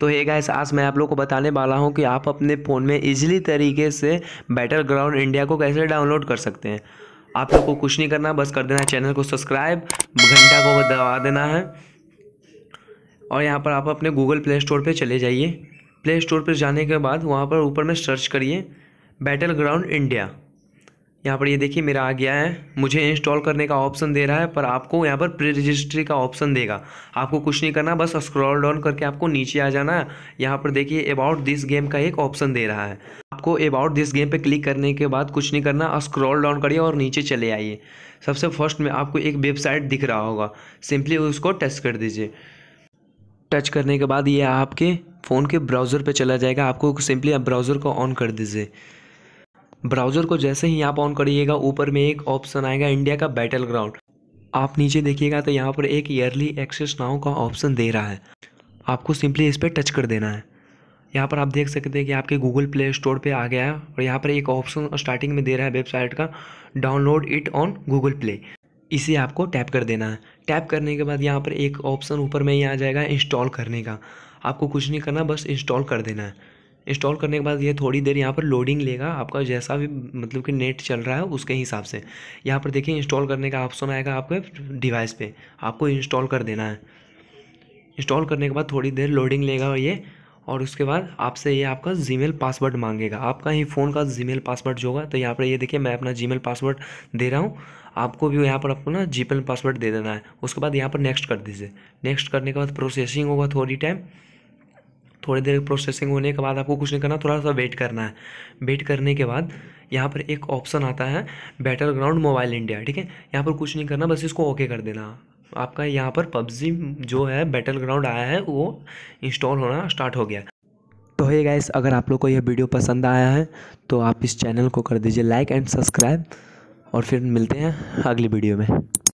तो ये गाइस आज मैं आप लोग को बताने वाला हूँ कि आप अपने फ़ोन में इजीली तरीके से बैटल ग्राउंड इंडिया को कैसे डाउनलोड कर सकते हैं आप लोग को कुछ नहीं करना बस कर देना है चैनल को सब्सक्राइब घंटा को दबा देना है और यहाँ पर आप अपने गूगल प्ले स्टोर पर चले जाइए प्ले स्टोर पर जाने के बाद वहाँ पर ऊपर में सर्च करिए बैटल ग्राउंड इंडिया यहाँ पर ये देखिए मेरा आ गया है मुझे इंस्टॉल करने का ऑप्शन दे रहा है पर आपको यहाँ पर प्री रजिस्ट्री का ऑप्शन देगा आपको कुछ नहीं करना बस स्क्रॉल डाउन करके आपको नीचे आ जाना है यहाँ पर देखिए अबाउट दिस गेम का एक ऑप्शन दे रहा है आपको अबाउट दिस गेम पे क्लिक करने के बाद कुछ नहीं करना स्क्रॉल डाउन करिए और नीचे चले आइए सबसे फर्स्ट में आपको एक वेबसाइट दिख रहा होगा सिंपली उसको टच कर दीजिए टच करने के बाद ये आपके फ़ोन के ब्राउज़र पर चला जाएगा आपको सिंपली आप ब्राउज़र को ऑन कर दीजिए ब्राउज़र को जैसे ही आप ऑन करिएगा ऊपर में एक ऑप्शन आएगा इंडिया का बैटल ग्राउंड आप नीचे देखिएगा तो यहाँ पर एक ईयरली एक्सेस नाउ का ऑप्शन दे रहा है आपको सिंपली इस पर टच कर देना है यहाँ पर आप देख सकते हैं कि आपके गूगल प्ले स्टोर पे आ गया है और यहाँ पर एक ऑप्शन स्टार्टिंग में दे रहा है वेबसाइट का download it on Google Play इसे आपको टैप कर देना है टैप करने के बाद यहाँ पर एक ऑप्शन ऊपर में ही आ जाएगा इंस्टॉल करने का आपको कुछ नहीं करना बस इंस्टॉल कर देना है इंस्टॉल करने के बाद ये थोड़ी देर यहाँ पर लोडिंग लेगा आपका जैसा भी मतलब कि नेट चल रहा है उसके हिसाब से यहाँ पर देखिए इंस्टॉल करने का ऑप्शन आएगा आपके डिवाइस पे आपको इंस्टॉल कर देना है इंस्टॉल करने के बाद थोड़ी देर लोडिंग लेगा ये और उसके बाद आपसे ये आपका जी पासवर्ड मांगेगा आपका ही फ़ोन का जी पासवर्ड जो होगा तो यहाँ पर ये देखिए मैं अपना जी पासवर्ड दे रहा हूँ आपको भी यहाँ पर अपना जी पासवर्ड दे देना है उसके बाद यहाँ पर नेक्स्ट कर दीजिए नेक्स्ट करने के बाद प्रोसेसिंग होगा थोड़ी टाइम थोड़ी देर प्रोसेसिंग होने के बाद आपको कुछ नहीं करना थोड़ा सा वेट करना है वेट करने के बाद यहाँ पर एक ऑप्शन आता है बैटल ग्राउंड मोबाइल इंडिया ठीक है यहाँ पर कुछ नहीं करना बस इसको ओके कर देना आपका यहाँ पर पबजी जो है बैटल ग्राउंड आया है वो इंस्टॉल होना स्टार्ट हो गया तो हे गाइस अगर आप लोग को यह वीडियो पसंद आया है तो आप इस चैनल को कर दीजिए लाइक एंड सब्सक्राइब और फिर मिलते हैं अगली वीडियो में